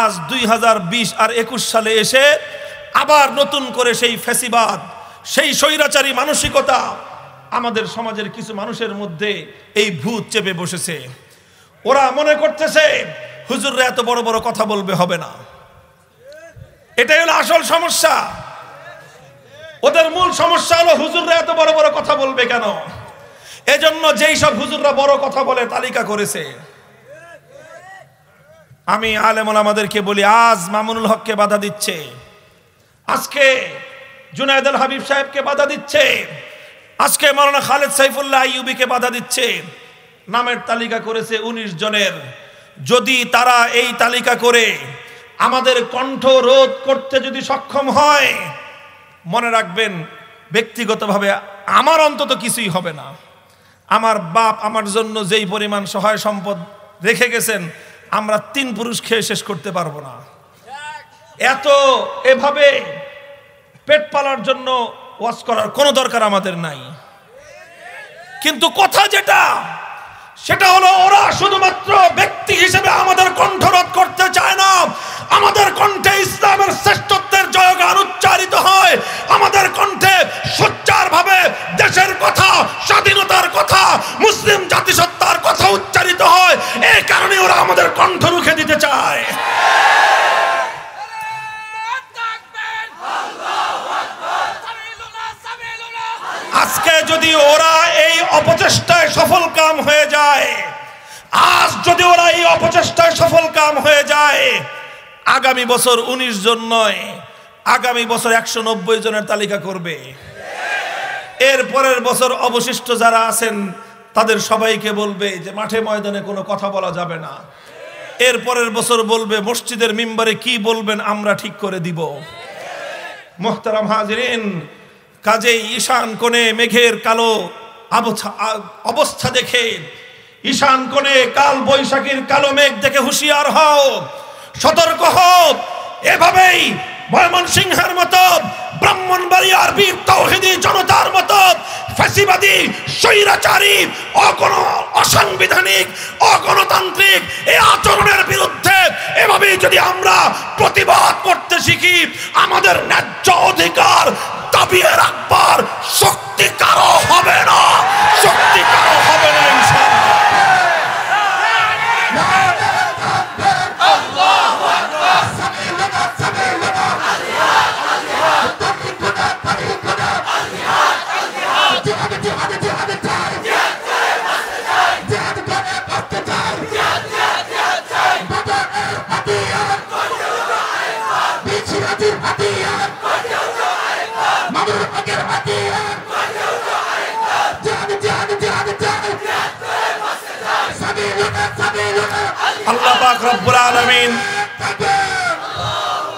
আজ দুই আর একুশ সালে এসে আবার নতুন করে সেই ফ্যাসিবাদ সেই স্বৈরাচারী মানসিকতা আমাদের সমাজের কিছু মানুষের মধ্যে এই ভূত চেপে বসেছে ওরা মনে করতেছে হুজুররা এত বড় বড় কথা বলবে হবে না এটাই হলো আসল সমস্যা ওদের মূল সমস্যা হলো হুজুররা এত বড় বড় কথা বলবে কেন এজন্য যেই সব হুজুররা বড় কথা বলে তালিকা করেছে আমি আলেমুল আমাদেরকে বলি আজ মামুনুল হককে বাধা দিচ্ছে আজকে জুনায়দুল হাবিব সাহেবকে বাধা দিচ্ছে আজকে মৌলানা খালেদ সাইফুল্লাহ আইউবিকে বাধা দিচ্ছে নামের তালিকা করেছে উনিশ জনের যদি তারা এই তালিকা করে আমাদের কণ্ঠ রোধ করতে যদি সক্ষম হয় মনে রাখবেন ব্যক্তিগতভাবে আমার অন্তত কিছুই হবে না আমার বাপ আমার জন্য যেই পরিমাণ সহায় সম্পদ রেখে গেছেন আমরা তিন পুরুষ খেয়ে শেষ করতে পারবো না এত এভাবে পেট পালার জন্য ওয়াজ করার কোনো দরকার আমাদের নাই কিন্তু কথা যেটা সেটা হলো ওরা শুধুমাত্র অপচেষ্টায় সফল কাম হয়ে যায় আজ যদি ওরা এই অপচেষ্টায় সফল কাম হয়ে যায় আগামী বছর ১৯ জন নয় আগামী বছর একশো জনের তালিকা করবে এর পরের বছর অবশিষ্ট যারা আছেন তাদের সবাইকে বলবে যে মাঠে ময়দানে কোনো কথা বলা যাবে না এর পরের বছর বলবে মসজিদের মিম্বারে কি বলবেন আমরা ঠিক করে দিব মোহতারাম হাজরিন কাজেই ঈশান কোণে মেঘের কালো অবস্থা দেখে ঈশান কোণে কাল বৈশাখীর কালো মেঘ দেখে হুঁশিয়ার হও সতর্ক হোক এভাবেই ময়মন মতো ব্রাহ্মণবাড়িয়ার জনতার মতো ফ্যাসিবাদী স্বৈরাচারী অসাংবিধানিক অগণতান্ত্রিক এই আচরণের বিরুদ্ধে এভাবেই যদি আমরা প্রতিবাদ করতে শিখি আমাদের ন্যায্য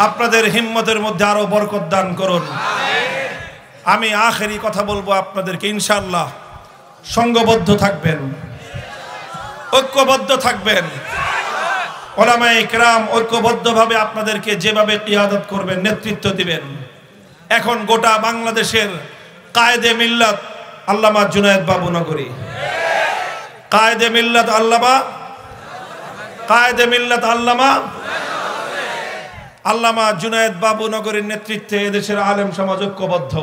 আপনাদের হিম্মতের মধ্যে আরো বরকত দান করুন আমি আখেরি কথা বলবো আপনাদেরকে ইনশাল্লাহ সঙ্গবদ্ধ থাকবেন ঐক্যবদ্ধ থাকবেন ওলামায় ইকরাম ঐক্যবদ্ধভাবে আপনাদেরকে যেভাবে কিয়াদত করবেন নেতৃত্ব দিবেন এখন গোটা বাংলাদেশের কায়েদে মিল্লাত আল্লামা জুনায়দ বাবু নগরী কায়েদে মিল্লাত আল্লামা কায়েদে মিল্লাত আল্লামা আল্লামা জুনায়দ বাবু নগরীর নেতৃত্বে এদেশের আলেম সমাজ ঐক্যবদ্ধ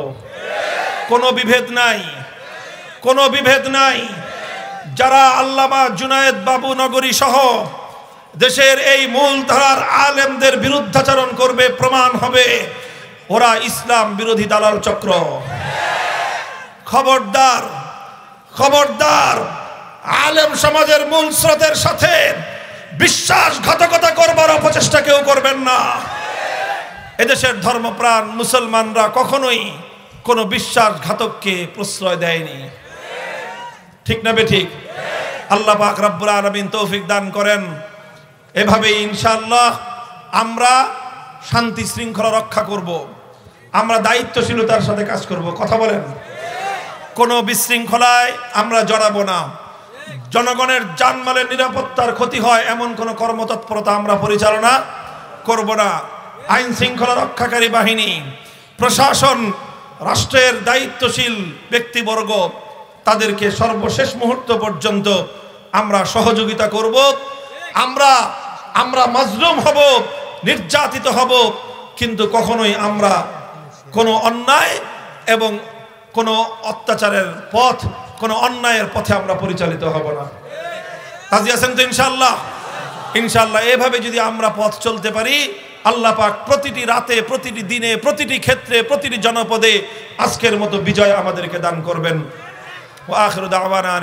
কোনো বিভেদ নাই কোনো বিভেদ নাই যারা আল্লামা জুনায়দ বাবু নগরী সহ দেশের এই মূল ধারার আলেমদের বিরুদ্ধাচরণ করবে প্রমাণ হবে ওরা ইসলাম বিরোধী দালাল চক্র খবরদার খবরদার আলেম সমাজের মূল স্রোতের সাথে বিশ্বাসঘাতকতা করবার অপচেষ্টা কেউ করবেন না এদেশের ধর্মপ্রাণ মুসলমানরা কখনোই কোনো বিশ্বাসঘাতককে প্রশ্রয় দেয়নি ঠিক না বে ঠিক আল্লাহ পাক রাব্বুল আলামিন তৌফিক দান করেন এভাবে ইনশাল্লাহ আমরা শান্তি শৃঙ্খলা রক্ষা করব। আমরা দায়িত্বশীলতার সাথে কাজ করব কথা বলেন কোনো বিশৃঙ্খলায় আমরা জড়াবো না জনগণের জানমালের নিরাপত্তার ক্ষতি হয় এমন কোনো কর্মতৎপরতা আমরা পরিচালনা করব না আইন শৃঙ্খলা রক্ষাকারী বাহিনী প্রশাসন রাষ্ট্রের দায়িত্বশীল ব্যক্তিবর্গ তাদেরকে সর্বশেষ মুহূর্ত পর্যন্ত আমরা সহযোগিতা করব আমরা আমরা মজরুম হব নির্যাতিত হব কিন্তু কখনোই আমরা কোনো অন্যায় এবং কোনো অত্যাচারের পথ কোনো অন্যায়ের পথে আমরা পরিচালিত হব না রাজি আছেন তো ইনশাল্লাহ ইনশাল্লাহ এভাবে যদি আমরা পথ চলতে পারি আল্লাহ পাক প্রতিটি রাতে প্রতিটি দিনে প্রতিটি ক্ষেত্রে প্রতিটি জনপদে আজকের মতো বিজয় আমাদেরকে দান করবেন আখরুদ আওয়ানা